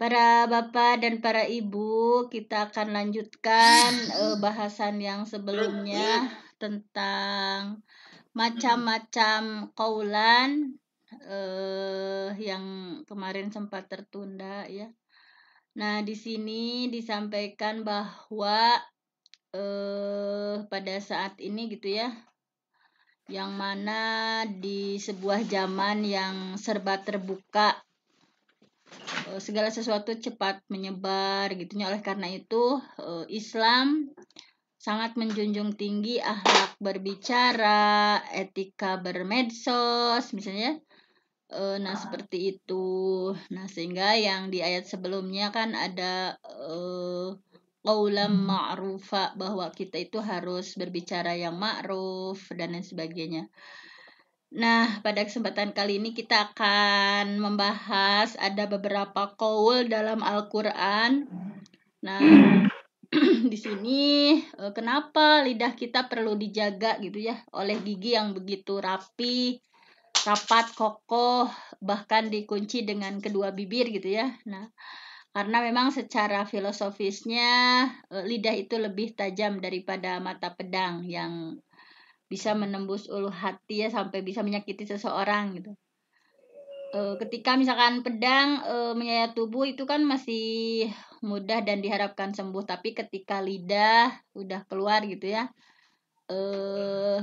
Para bapak dan para ibu, kita akan lanjutkan uh, bahasan yang sebelumnya tentang macam-macam kaulan uh, yang kemarin sempat tertunda ya. Nah, di sini disampaikan bahwa uh, pada saat ini gitu ya, yang mana di sebuah zaman yang serba terbuka eh, segala sesuatu cepat menyebar gitunya oleh karena itu eh, Islam sangat menjunjung tinggi akhlak berbicara etika bermedsos misalnya eh, nah seperti itu nah sehingga yang di ayat sebelumnya kan ada uh, qaulan hmm. ma'rufa bahwa kita itu harus berbicara yang ma'ruf dan lain sebagainya. Nah, pada kesempatan kali ini kita akan membahas ada beberapa qaul dalam Al-Qur'an. Nah, di sini e, kenapa lidah kita perlu dijaga gitu ya oleh gigi yang begitu rapi, rapat, kokoh, bahkan dikunci dengan kedua bibir gitu ya. Nah, karena memang secara filosofisnya e, lidah itu lebih tajam daripada mata pedang yang bisa menembus ulu hati ya sampai bisa menyakiti seseorang gitu. E, ketika misalkan pedang e, menyayat tubuh itu kan masih mudah dan diharapkan sembuh, tapi ketika lidah udah keluar gitu ya, eh,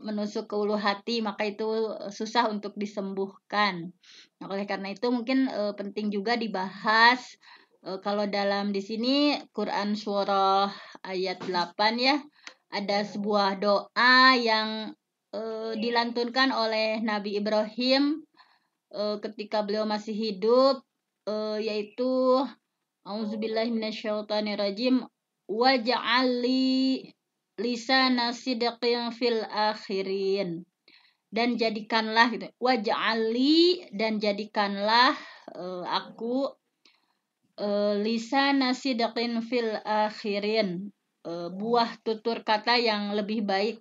menusuk ke ulu hati maka itu eh, susah untuk disembuhkan. Nah, oleh karena itu mungkin eh, penting juga dibahas eh, kalau dalam di sini Quran surah ayat 8 ya ada sebuah doa yang dilantunkan oleh Nabi Ibrahim ketika beliau masih hidup eh, yaitu auzubillahi wajah ali lisana sidqin fil akhirin dan jadikanlah gitu waj'ali dan jadikanlah uh, aku uh, lisana sidqin fil akhirin uh, buah tutur kata yang lebih baik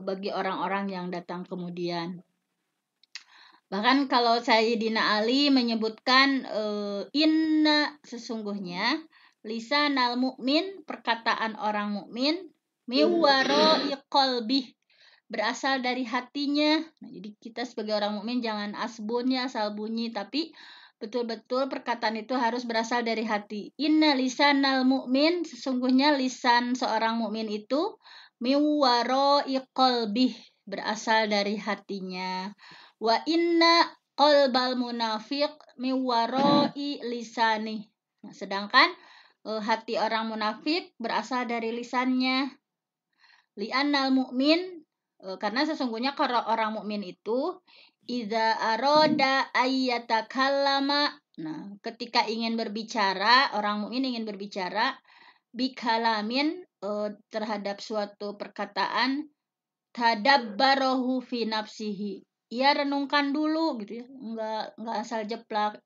bagi orang-orang yang datang kemudian bahkan kalau Sayyidina Ali menyebutkan uh, inna sesungguhnya lisanal mukmin perkataan orang mukmin mewaro iqalbih berasal dari hatinya. Nah, jadi kita sebagai orang mukmin jangan asbunnya asal bunyi tapi betul-betul perkataan itu harus berasal dari hati. Inna lisanal mukmin sesungguhnya lisan seorang mukmin itu miwaro iqalbih berasal dari hatinya. Wa inna qalbal munafiq miwaro lisanih. Nah, sedangkan eh, hati orang munafik berasal dari lisannya li'annal mu'min e, karena sesungguhnya kalau orang mukmin itu ida aroda ayyatakallama nah ketika ingin berbicara orang mukmin ingin berbicara bikalamin e, terhadap suatu perkataan tadabbarahu fi nafsihi ia renungkan dulu gitu ya nggak nggak asal jeplak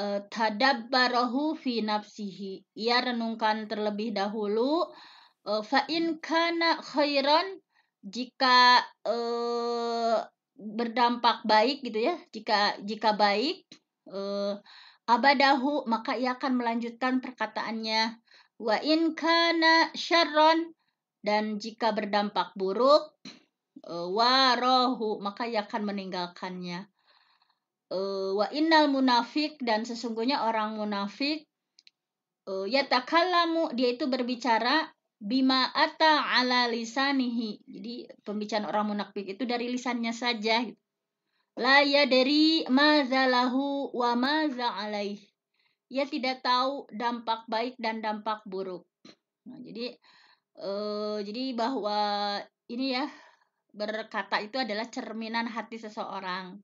eh, tadabbarahu fi nafsihi ia renungkan terlebih dahulu uh, eh, fa'in kana khairan jika uh, berdampak baik gitu ya jika jika baik uh, abadahu maka ia akan melanjutkan perkataannya wa in kana syarron dan jika berdampak buruk uh, warohu maka ia akan meninggalkannya uh, wa innal munafik dan sesungguhnya orang munafik uh, takalamu dia itu berbicara bima ata ala lisanihi. Jadi pembicaraan orang munafik itu dari lisannya saja. Gitu. La ya dari mazalahu wa maza alaih. Ia tidak tahu dampak baik dan dampak buruk. Nah, jadi eh, jadi bahwa ini ya berkata itu adalah cerminan hati seseorang.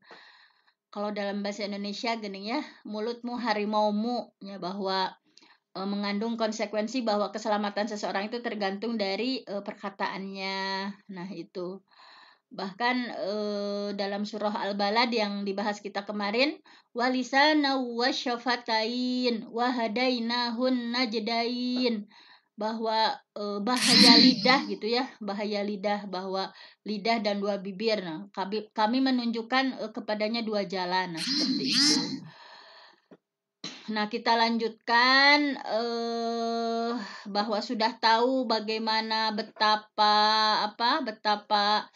Kalau dalam bahasa Indonesia gening ya mulutmu mu, ya bahwa Eh, mengandung konsekuensi bahwa keselamatan seseorang itu tergantung dari uh, perkataannya. Nah, itu. Bahkan uh, dalam surah Al-Balad yang dibahas kita kemarin, walisana wasyafatain wahadainahun najdain bahwa e, bahaya lidah gitu ya bahaya lidah bahwa lidah dan dua bibir nah kami kami menunjukkan e, kepadanya dua jalan nah, seperti itu Nah, kita lanjutkan eh bahwa sudah tahu bagaimana betapa apa betapa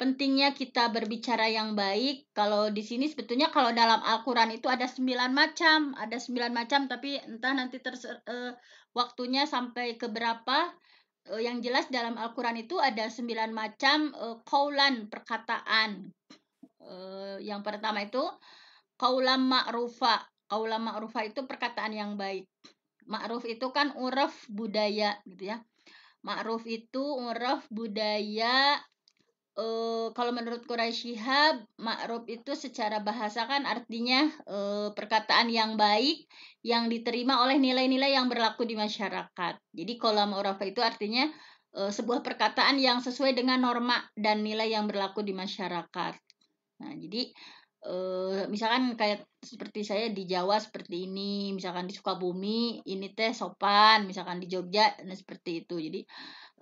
pentingnya kita berbicara yang baik. Kalau di sini sebetulnya kalau dalam Al-Qur'an itu ada 9 macam, ada 9 macam tapi entah nanti ter eh, waktunya sampai ke berapa. Eh, yang jelas dalam Al-Qur'an itu ada 9 macam eh, kaulan perkataan. Eh, yang pertama itu kaulam ma'rufa kaulah ma'rufah itu perkataan yang baik. Ma'ruf itu kan uraf budaya gitu ya. Ma'ruf itu uraf budaya e, kalau menurut Quraisy Shihab, ma'ruf itu secara bahasa kan artinya e, perkataan yang baik yang diterima oleh nilai-nilai yang berlaku di masyarakat. Jadi kaulah ma'rufah itu artinya e, sebuah perkataan yang sesuai dengan norma dan nilai yang berlaku di masyarakat. Nah, jadi uh, misalkan kayak seperti saya di Jawa seperti ini, misalkan di Sukabumi ini teh sopan, misalkan di Jogja dan nah, seperti itu. Jadi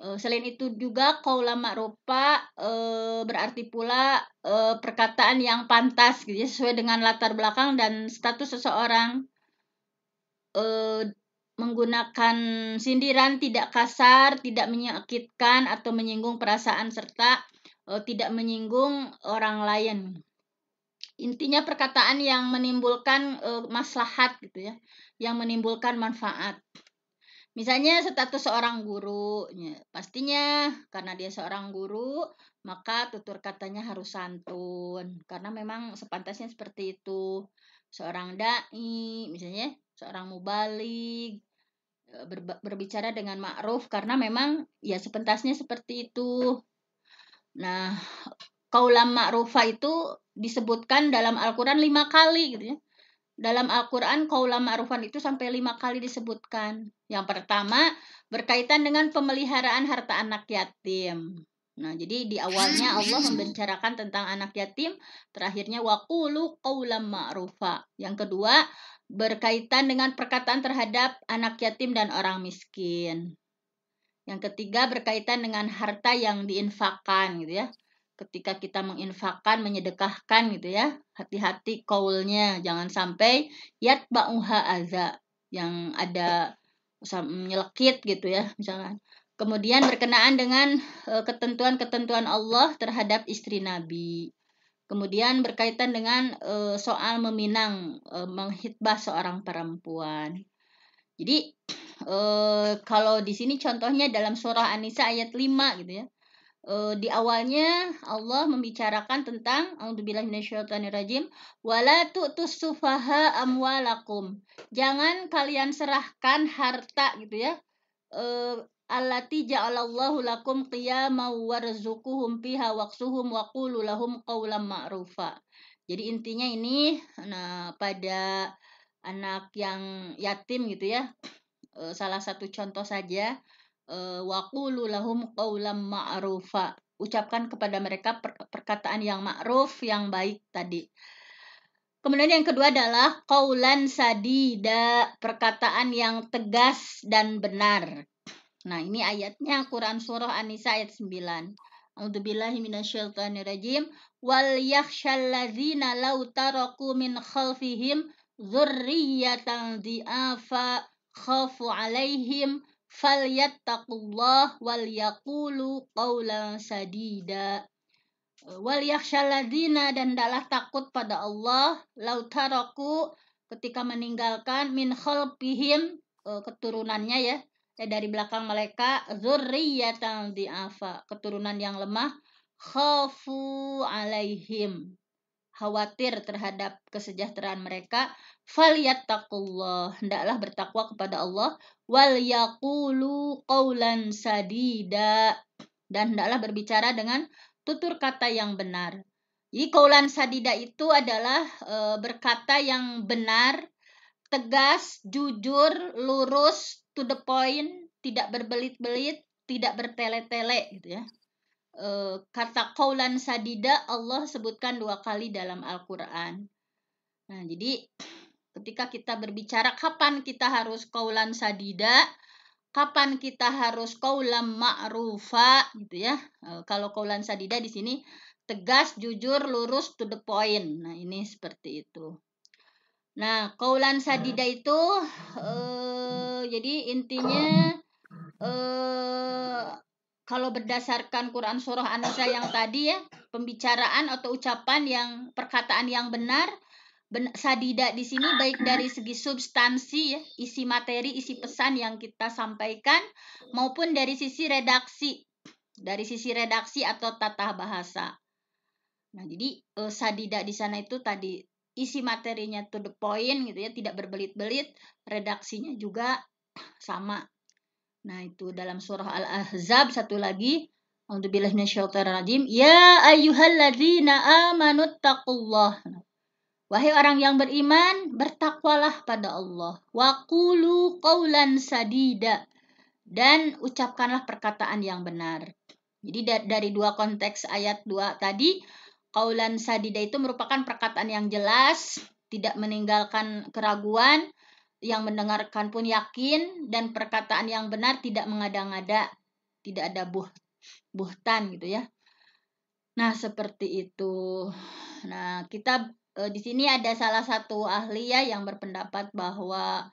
uh, selain itu juga kaula lama uh, berarti pula uh, perkataan yang pantas gitu ya, sesuai dengan latar belakang dan status seseorang. Uh, menggunakan sindiran tidak kasar, tidak menyakitkan atau menyinggung perasaan serta tidak menyinggung orang lain intinya perkataan yang menimbulkan e, maslahat gitu ya, yang menimbulkan manfaat. Misalnya status seorang guru, ya, pastinya karena dia seorang guru, maka tutur katanya harus santun karena memang sepantasnya seperti itu. Seorang dai, misalnya seorang mubalik e, berbicara dengan ma'ruf karena memang ya sepantasnya seperti itu. Nah, kaulam ma'rufa itu disebutkan dalam Al-Quran lima kali gitu ya. Dalam Al-Quran kaulam ma'rufan itu sampai lima kali disebutkan. Yang pertama berkaitan dengan pemeliharaan harta anak yatim. Nah, jadi di awalnya Allah membicarakan tentang anak yatim, terakhirnya waqulu qaulam ma'rufa. Yang kedua, berkaitan dengan perkataan terhadap anak yatim dan orang miskin. Yang ketiga berkaitan dengan harta yang diinfakkan gitu ya ketika kita menginfakkan, menyedekahkan gitu ya. Hati-hati kaulnya, jangan sampai yat ba'uha aza yang ada nyelekit gitu ya misalnya. Kemudian berkenaan dengan eh, ketentuan-ketentuan Allah terhadap istri Nabi. Kemudian berkaitan dengan eh, soal meminang, eh, menghitbah seorang perempuan. Jadi kalau di sini contohnya dalam surah An-Nisa ayat 5 gitu ya uh, di awalnya Allah membicarakan tentang rajim wala tu'tus sufaha amwalakum. Jangan kalian serahkan harta gitu ya. E, allati ja'alallahu lakum qiyama warzuquhum fiha waqsuhum wa qulu lahum qawlan ma'rufa. Jadi intinya ini nah pada anak yang yatim gitu ya. Uh, salah satu contoh saja Eh, waqulu lahum qawlam ma'rufa. Ucapkan kepada mereka perkataan yang ma'ruf, yang baik tadi. Kemudian yang kedua adalah qaulan sadida, perkataan yang tegas dan benar. Nah, ini ayatnya Quran surah An-Nisa ayat 9. A'udzubillahi minasyaitonirrajim. Wal yakhshalladzina law taraku min khalfihim dzurriyyatan dhi'afa khafu 'alaihim falyattaqullah wal yaqulu qawlan sadida wal yakhshaladina dan dalah takut pada Allah taraku ketika meninggalkan min khalpihim e, keturunannya ya eh, dari belakang mereka zurriyatan di'afa keturunan yang lemah khafu alaihim khawatir terhadap kesejahteraan mereka falyattaqullah hendaklah bertakwa kepada Allah wal yaqulu qawlan sadida dan hendaklah berbicara dengan tutur kata yang benar jadi qawlan sadida itu adalah e, berkata yang benar tegas jujur lurus to the point tidak berbelit-belit tidak bertele-tele gitu ya Eh, kata kaulan sadida Allah sebutkan dua kali dalam Al-Quran. Nah, jadi ketika kita berbicara kapan kita harus kaulan sadida, kapan kita harus kaulam ma'rufa gitu ya. E, kalau kaulan sadida di sini tegas, jujur, lurus, to the point. Nah, ini seperti itu. Nah, kaulan sadida hmm. itu eh, jadi intinya eh, kalau berdasarkan Quran surah An-Nisa yang tadi ya, pembicaraan atau ucapan yang perkataan yang benar, ben, sadida di sini baik dari segi substansi ya, isi materi, isi pesan yang kita sampaikan maupun dari sisi redaksi, dari sisi redaksi atau tata bahasa. Nah, jadi eh, sadida di sana itu tadi isi materinya to the point gitu ya, tidak berbelit-belit, redaksinya juga sama. Nah, itu dalam surah Al-Ahzab satu lagi. untuk A'udzubillahi rajim. Ya ayyuhalladzina amanu taqullah. Wahai orang yang beriman, bertakwalah pada Allah. Wa qulu qawlan sadida. Dan ucapkanlah perkataan yang benar. Jadi dari dua konteks ayat dua tadi, kaulan sadida itu merupakan perkataan yang jelas, tidak meninggalkan keraguan, yang mendengarkan pun yakin dan perkataan yang benar tidak mengada-ngada, tidak ada buh buhtan gitu ya. Nah, seperti itu. Nah, kita e, di sini ada salah satu ahli ya yang berpendapat bahwa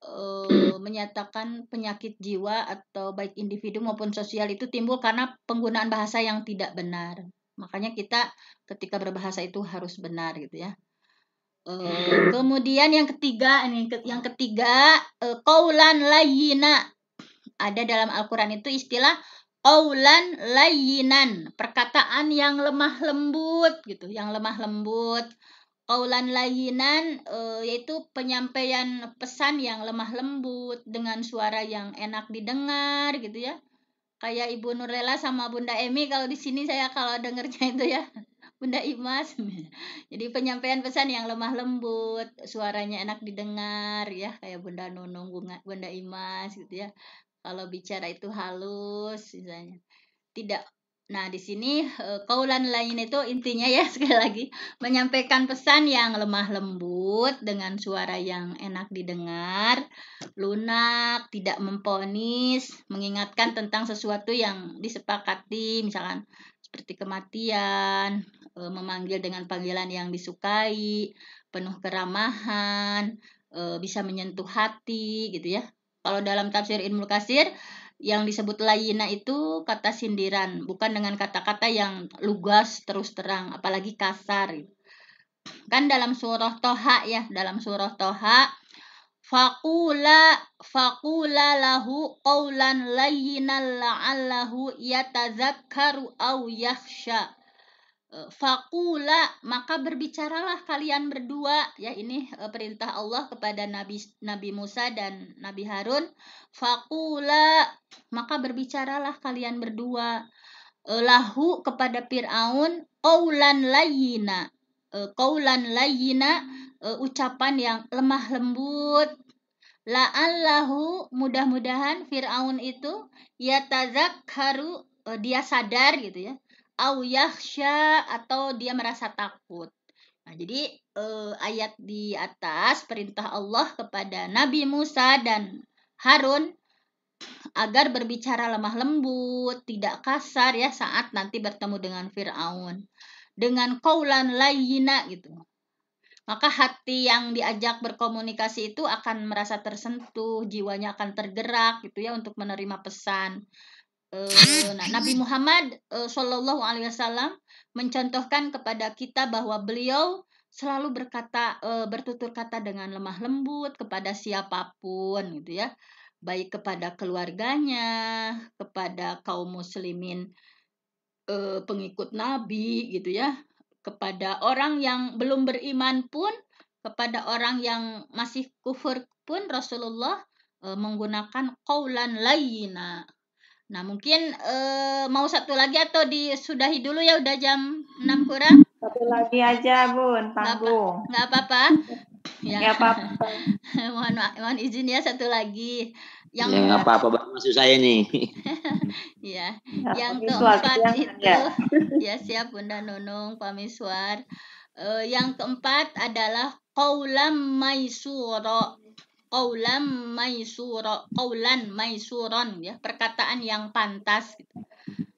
e, menyatakan penyakit jiwa atau baik individu maupun sosial itu timbul karena penggunaan bahasa yang tidak benar. Makanya kita ketika berbahasa itu harus benar gitu ya. Oh. kemudian yang ketiga nih, yang ketiga uh, eh, kaulan layina. Ada dalam Al-Qur'an itu istilah kaulan layinan, perkataan yang lemah lembut gitu, yang lemah lembut. Kaulan layinan uh, eh, yaitu penyampaian pesan yang lemah lembut dengan suara yang enak didengar gitu ya. Kayak Ibu Nurlela sama Bunda Emi kalau di sini saya kalau dengernya itu ya Bunda Imas. Jadi penyampaian pesan yang lemah lembut, suaranya enak didengar ya, kayak Bunda Nunung, Bunda Imas gitu ya. Kalau bicara itu halus misalnya. Tidak Nah, di sini eh, kaulan lain itu intinya ya sekali lagi menyampaikan pesan yang lemah lembut dengan suara yang enak didengar, lunak, tidak memponis, mengingatkan tentang sesuatu yang disepakati misalkan seperti kematian, eh, memanggil dengan panggilan yang disukai, penuh keramahan, eh, bisa menyentuh hati gitu ya. Kalau dalam tafsir Ibnu Kasir yang disebut layina itu kata sindiran, bukan dengan kata-kata yang lugas terus terang, apalagi kasar. Kan dalam surah Toha ya, dalam surah Toha Fakula fakula lahu qawlan layyinan la'allahu yatazakkaru au yakhsha. Eh, fakula maka berbicaralah kalian berdua ya ini eh, perintah Allah kepada Nabi Nabi Musa dan Nabi Harun. Fakula maka berbicaralah kalian berdua eh, lahu kepada Firaun kaulan layina kaulan layina uh, ucapan yang lemah lembut. La'allahu mudah-mudahan Fir'aun itu yatazakkaru uh, eh, dia sadar gitu ya. Au yakhsha atau dia merasa takut. Nah, jadi uh, ayat di atas perintah Allah kepada Nabi Musa dan Harun agar berbicara lemah lembut, tidak kasar ya saat nanti bertemu dengan Firaun. Dengan kaulan layina gitu maka hati yang diajak berkomunikasi itu akan merasa tersentuh, jiwanya akan tergerak gitu ya untuk menerima pesan. Eh, nah, Nabi Muhammad uh, Shallallahu Alaihi Wasallam mencontohkan kepada kita bahwa beliau selalu berkata eh, bertutur kata dengan lemah lembut kepada siapapun gitu ya, baik kepada keluarganya, kepada kaum muslimin pengikut Nabi gitu ya, kepada orang yang belum beriman pun kepada orang yang masih kufur pun Rasulullah e, menggunakan kaulan layyina. Nah, mungkin e, mau satu lagi atau disudahi dulu ya udah jam 6 kurang. Satu lagi aja, Bun, tanggung. Enggak apa-apa. Enggak apa-apa. mohon, mohon izin ya satu lagi yang ya, apa apa bang maksud saya nih iya. ya yang keempat itu ya. ya siap bunda nunung pak miswar uh, yang keempat adalah kaulam maisuro kaulam maisuro kaulan maisuron ya perkataan yang pantas gitu.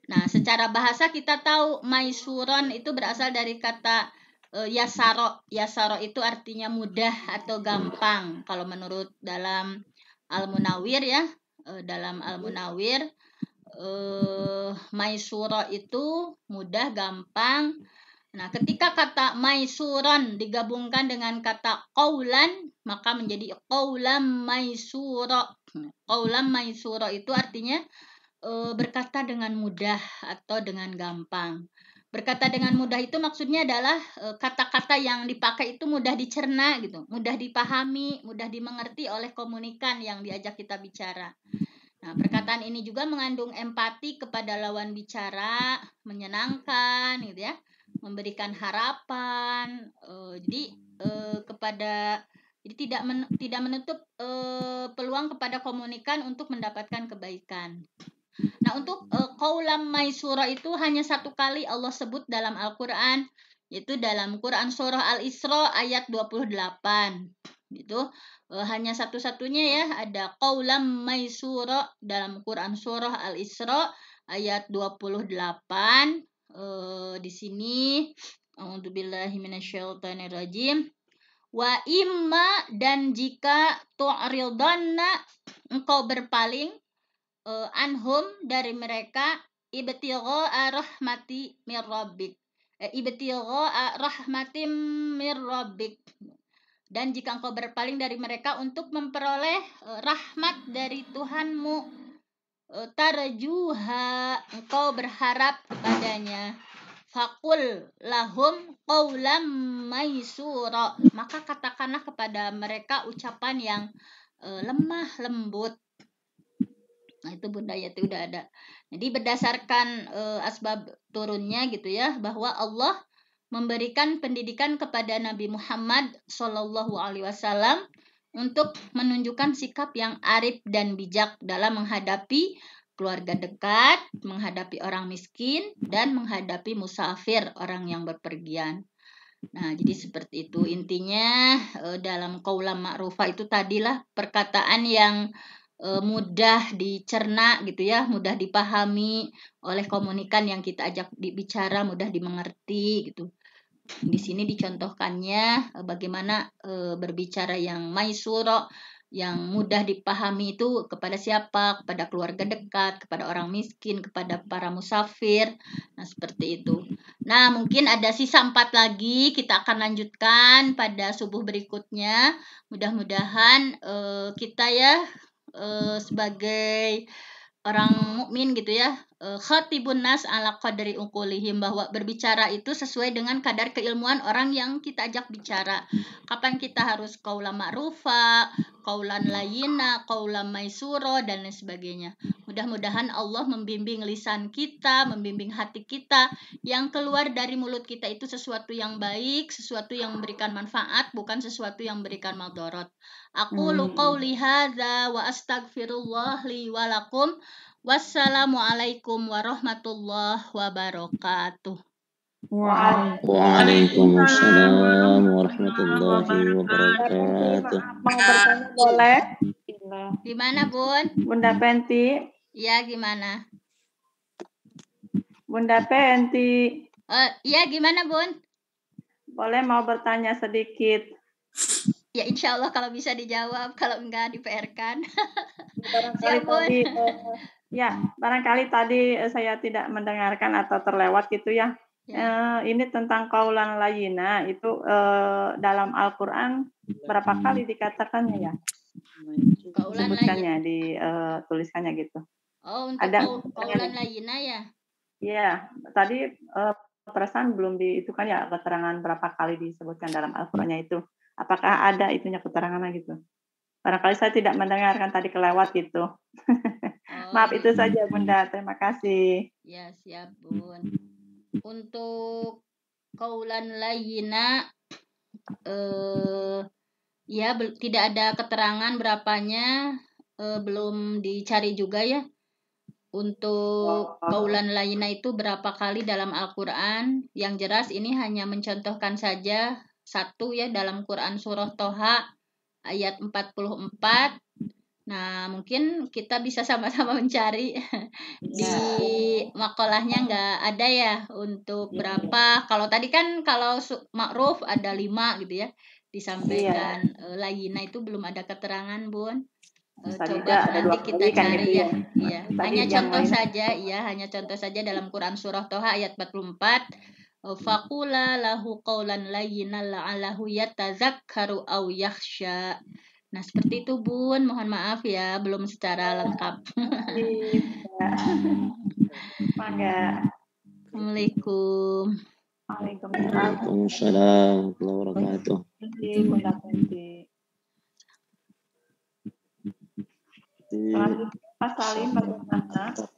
nah secara bahasa kita tahu maisuron itu berasal dari kata uh, yasaro yasaro itu artinya mudah atau gampang kalau menurut dalam Al-Munawir ya eh, dalam Al-Munawir eh maisuro itu mudah gampang Nah, ketika kata maisuron digabungkan dengan kata kaulan, maka menjadi kaulam maisuro. Kaulam maisuro itu artinya eh, berkata dengan mudah atau dengan gampang. Berkata dengan mudah itu maksudnya adalah e, kata-kata yang dipakai itu mudah dicerna gitu, mudah dipahami, mudah dimengerti oleh komunikan yang diajak kita bicara. Nah, perkataan ini juga mengandung empati kepada lawan bicara, menyenangkan gitu ya, memberikan harapan. Uh, jadi uh, kepada jadi tidak men, tidak menutup uh, peluang kepada komunikan untuk mendapatkan kebaikan. Nah, untuk uh, eh, kaulam maisura itu hanya satu kali Allah sebut dalam Al-Qur'an, yaitu dalam Quran surah Al-Isra ayat 28. Gitu. Uh, hanya satu-satunya ya ada kaulam maisura dalam Quran surah Al-Isra ayat 28. Uh, eh, di sini rajim Wa imma dan jika tu'ridanna engkau berpaling uh, anhum dari mereka ibtigha rahmati mir rabbik eh, ibtigha rahmatim mir rabbik dan jika engkau berpaling dari mereka untuk memperoleh eh, rahmat dari Tuhanmu tarjuha engkau berharap kepadanya fakul lahum qawlam maisura maka katakanlah kepada mereka ucapan yang lemah lembut Nah, itu budaya itu udah ada. Jadi berdasarkan e, asbab turunnya gitu ya bahwa Allah memberikan pendidikan kepada Nabi Muhammad Shallallahu alaihi wasallam untuk menunjukkan sikap yang arif dan bijak dalam menghadapi keluarga dekat, menghadapi orang miskin dan menghadapi musafir, orang yang berpergian. Nah, jadi seperti itu intinya e, dalam kaulah ma'rufah itu tadilah perkataan yang Eh, mudah dicerna gitu ya, mudah dipahami oleh komunikan yang kita ajak bicara, mudah dimengerti gitu. Di sini dicontohkannya eh, bagaimana eh, berbicara yang maisuro, yang mudah dipahami itu kepada siapa? Kepada keluarga dekat, kepada orang miskin, kepada para musafir. Nah, seperti itu. Nah, mungkin ada sisa empat lagi kita akan lanjutkan pada subuh berikutnya. Mudah-mudahan kita ya Eh, sebagai orang mukmin gitu ya Eh, khatibun nas ala qadri ukulihim bahwa berbicara itu sesuai dengan kadar keilmuan orang yang kita ajak bicara. Kapan kita harus kaula ma'rufa, kaulan layina, kaula maisuro dan lain sebagainya. Mudah-mudahan Allah membimbing lisan kita, membimbing hati kita yang keluar dari mulut kita itu sesuatu yang baik, sesuatu yang memberikan manfaat, bukan sesuatu yang memberikan madorot. Aku hmm. lu qauli wa astagfirullah li walakum Wassalamualaikum warahmatullahi wabarakatuh. Waalaikumsalam warahmatullahi wabarakatuh. Mau bertanya boleh? Gimana Bun? Bunda Penti? Iya gimana? Bunda Penti. Eh, iya gimana Bun? Boleh mau bertanya sedikit? Ya insya Allah kalau bisa dijawab, kalau enggak di PR kan. Siap ya, Bun. Eh, Ya, hmm. barangkali tadi eh, saya tidak mendengarkan atau terlewat gitu ya. ya. Eh, ini tentang kaulan layina itu eh, dalam Al-Qur'an hmm. berapa kali dikatakannya ya? Kaulan Sebutkannya di uh, tulisannya gitu. Oh, untuk Ada, kaulan layina ya? Ya, tadi uh, perasaan belum di itu kan ya keterangan berapa kali disebutkan dalam Al-Qur'annya itu. Apakah ada itunya keterangannya gitu? Barangkali saya tidak mendengarkan tadi kelewat gitu. Maaf itu hmm. saja Bunda. Terima kasih. Ya siap Bun. Untuk kaulan lainnya eh ya tidak ada keterangan berapanya eh, belum dicari juga ya. Untuk oh. kaulan lainnya itu berapa kali dalam Al-Qur'an? Yang jelas ini hanya mencontohkan saja satu ya dalam Quran surah Toha ayat 44 Nah, mungkin kita bisa sama-sama mencari iya. di makolahnya nggak ada ya untuk iya. berapa. Kalau tadi kan kalau makruf ada lima gitu ya disampaikan iya. Eh, nah, itu belum ada keterangan Bun. Eh, coba ada nanti kita kan cari gitu ya. Ya. Iya, hanya contoh saja, ya hanya contoh saja dalam Quran surah Toha ayat 44 eh, Fakula lahu qawlan layyina la'alahu yatazakkaru au yakhsha. Nah, seperti itu Bun, mohon maaf ya belum secara lengkap. Assalamualaikum. Waalaikumsalam. Waalaikumsalam wabarakatuh. Pak Salim bagaimana?